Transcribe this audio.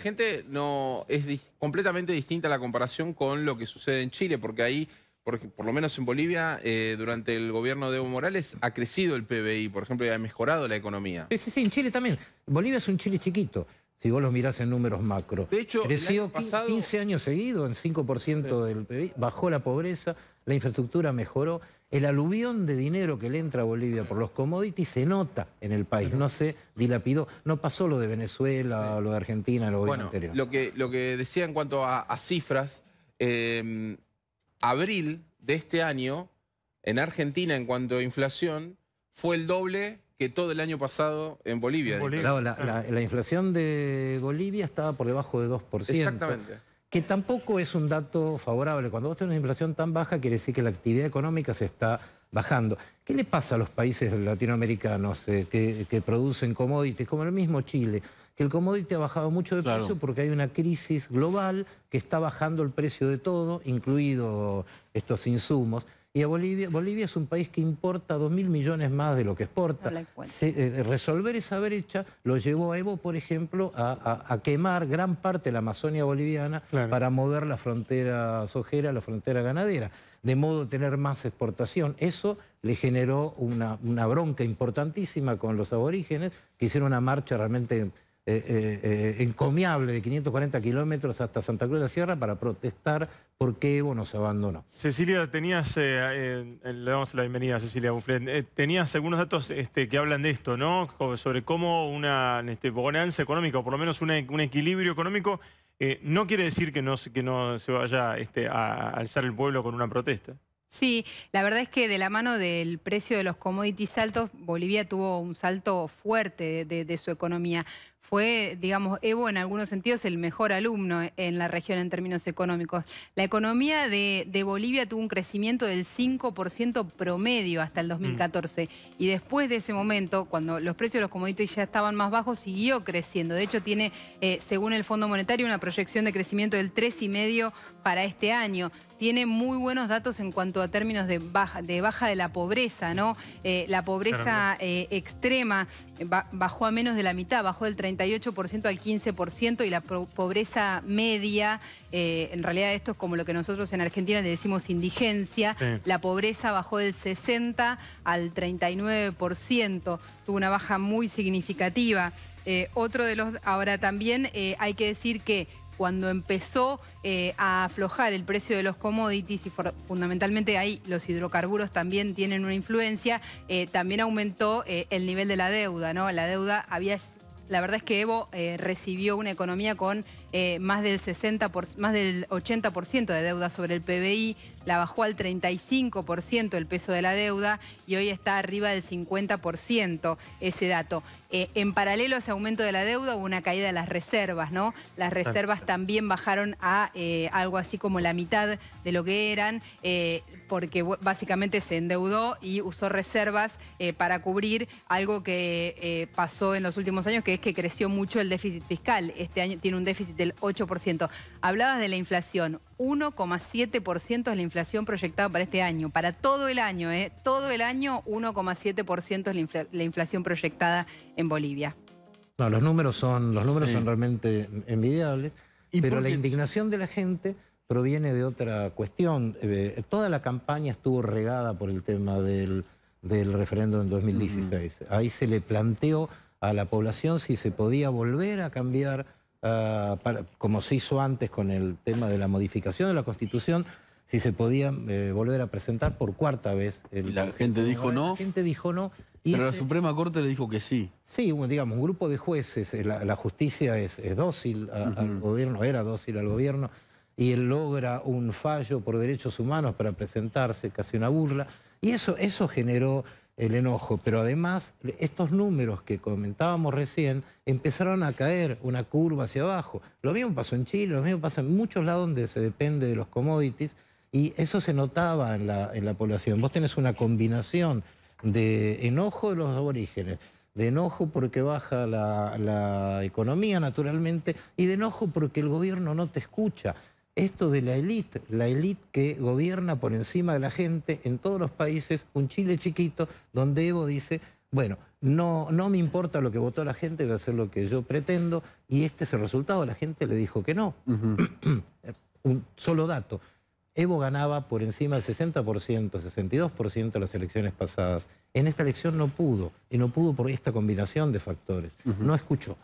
gente no es completamente distinta la comparación con lo que sucede en Chile, porque ahí, por, lo menos en Bolivia, eh, durante el gobierno de Evo Morales ha crecido el PBI, por ejemplo, y ha mejorado la economía. sí, sí, en Chile también. Bolivia es un Chile chiquito si vos los mirás en números macro. De hecho, creció 15 años seguidos en 5% del PIB, bajó la pobreza, la infraestructura mejoró. El aluvión de dinero que le entra a Bolivia por los commodities se nota en el país, no se dilapidó. No pasó lo de Venezuela, lo de Argentina, lo bueno, Lo que, lo que decía en cuanto a, cifras, em, abril de este año, en Argentina, en cuanto a inflación, fue el doble que todo el año pasado en Bolivia. la, inflación de Bolivia estaba por debajo de 2%. Exactamente. Que tampoco es un dato favorable. Cuando vos tenés una inflación tan baja, quiere decir que la actividad económica se está bajando. ¿Qué le pasa a los países latinoamericanos eh, que, producen commodities, como el mismo Chile? Que el commodity ha bajado mucho de precio porque hay una crisis global que está bajando el precio de todo, incluido estos insumos y a Bolivia. Bolivia es un país que importa 2.000 millones más de lo que exporta. Eh, eh, resolver esa brecha lo llevó a Evo, por ejemplo, a, quemar gran parte de la Amazonia boliviana para mover la frontera sojera, la frontera ganadera, de modo de tener más exportación. Eso le generó una, una bronca importantísima con los aborígenes, que hicieron una marcha realmente eh, eh, eh, encomiable de 540 kilómetros hasta Santa Cruz de la Sierra para protestar por qué Evo nos abandonó. Cecilia, tenías, le damos la bienvenida a Cecilia Bufflet, tenías algunos datos este, que hablan de esto, ¿no? Sobre cómo una este, bonanza económica, o por lo menos un equilibrio económico, no quiere decir que no, se vaya este, a alzar el pueblo con una protesta. Sí, la verdad es que de la mano del precio de los commodities altos, Bolivia tuvo un salto fuerte de, su economía. Fue, digamos, Evo en algunos sentidos el mejor alumno en la región en términos económicos. La economía de, Bolivia tuvo un crecimiento del 5% promedio hasta el 2014. Mm. Y después de ese momento, cuando los precios de los commodities ya estaban más bajos, siguió creciendo. De hecho, tiene, eh, según el Fondo Monetario, una proyección de crecimiento del 3,5% para este año. Tiene muy buenos datos en cuanto a términos de baja de, baja de la pobreza, ¿no? Eh, la pobreza eh, extrema eh, bajó a menos de la mitad, bajó del 38% al 15% y la pobreza media, en realidad esto es como lo que nosotros en Argentina le decimos indigencia, la pobreza bajó del 60 al 39%, tuvo una baja muy significativa. otro de los, ahora también hay que decir que cuando empezó eh, a aflojar el precio de los commodities y fundamentalmente ahí los hidrocarburos también tienen una influencia, eh, también aumentó eh, el nivel de la deuda, ¿no? La deuda había... La verdad es que Evo recibió una economía con eh, más, del 60 por, más del 80% de deuda sobre el PBI, la bajó al 35% el peso de la deuda y hoy está arriba del 50% ese dato. Eh, en paralelo a ese aumento de la deuda hubo una caída de las reservas, ¿no? Las reservas también bajaron a eh, algo así como la mitad de lo que eran, porque básicamente se endeudó y usó reservas para cubrir algo que pasó en los últimos años, que es que creció mucho el déficit fiscal. Este año tiene un déficit del 8%. Hablabas de la inflación. 1,7% es la inflación proyectada para este año. Para todo el año, ¿eh? Todo el año 1,7% es la, inflación proyectada en Bolivia. No, los números son, los números son realmente envidiables, pero la indignación de la gente proviene de otra cuestión. Eh, toda la campaña estuvo regada por el tema del, referéndum en 2016. Ahí se le planteó a la población si se podía volver a cambiar Ah, como se hizo antes con el tema de la modificación de la Constitución, si se podía eh, volver a presentar por cuarta vez. El, la gente dijo no. La gente dijo no. pero la Suprema Corte le dijo que sí. Sí, digamos, un grupo de jueces, eh, la, justicia es, dócil al gobierno, era dócil al gobierno, y él logra un fallo por derechos humanos para presentarse, casi una burla. Y eso, eso generó el enojo, pero además estos números que comentábamos recién empezaron a caer una curva hacia abajo. Lo mismo pasó en Chile, lo mismo pasa en muchos lados donde se depende de los commodities y eso se notaba en la, población. Vos tenés una combinación de enojo de los aborígenes, de enojo porque baja la, la economía naturalmente y de enojo porque el gobierno no te escucha esto de la élite, la élite que gobierna por encima de la gente en todos los países, un Chile chiquito, donde Evo dice, bueno, no, no me importa lo que votó la gente, voy a hacer lo que yo pretendo, y este es el resultado, la gente le dijo que no. un solo dato, Evo ganaba por encima del 60%, 62% en las elecciones pasadas. En esta elección no pudo, y no pudo por esta combinación de factores, no escuchó.